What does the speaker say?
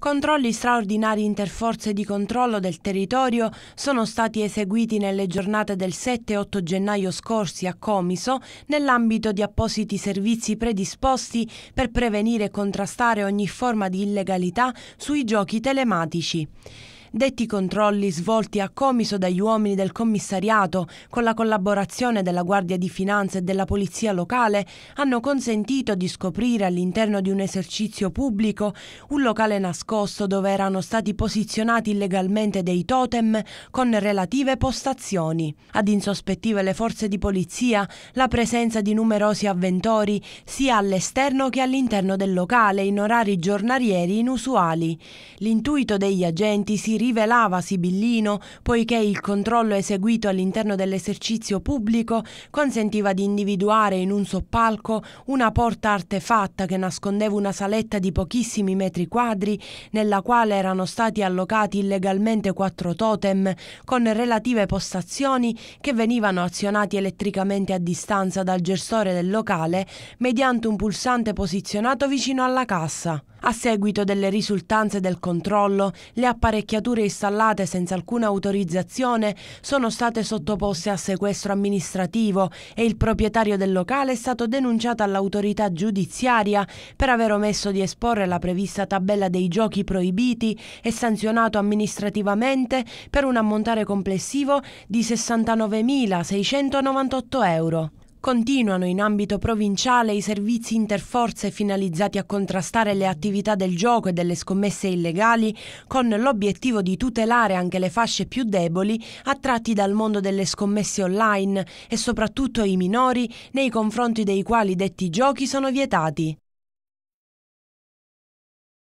Controlli straordinari interforze di controllo del territorio sono stati eseguiti nelle giornate del 7 e 8 gennaio scorsi a Comiso nell'ambito di appositi servizi predisposti per prevenire e contrastare ogni forma di illegalità sui giochi telematici. Detti controlli svolti a comiso dagli uomini del commissariato, con la collaborazione della Guardia di Finanza e della Polizia locale, hanno consentito di scoprire all'interno di un esercizio pubblico un locale nascosto dove erano stati posizionati illegalmente dei totem con relative postazioni. Ad insospettive le forze di polizia la presenza di numerosi avventori sia all'esterno che all'interno del locale in orari giornalieri inusuali. L'intuito degli agenti si rivelava sibillino poiché il controllo eseguito all'interno dell'esercizio pubblico consentiva di individuare in un soppalco una porta artefatta che nascondeva una saletta di pochissimi metri quadri nella quale erano stati allocati illegalmente quattro totem con relative postazioni che venivano azionati elettricamente a distanza dal gestore del locale mediante un pulsante posizionato vicino alla cassa. A seguito delle risultanze del controllo, le apparecchiature installate senza alcuna autorizzazione sono state sottoposte a sequestro amministrativo e il proprietario del locale è stato denunciato all'autorità giudiziaria per aver omesso di esporre la prevista tabella dei giochi proibiti e sanzionato amministrativamente per un ammontare complessivo di 69.698 euro. Continuano in ambito provinciale i servizi interforze finalizzati a contrastare le attività del gioco e delle scommesse illegali con l'obiettivo di tutelare anche le fasce più deboli attratti dal mondo delle scommesse online e soprattutto i minori nei confronti dei quali detti giochi sono vietati.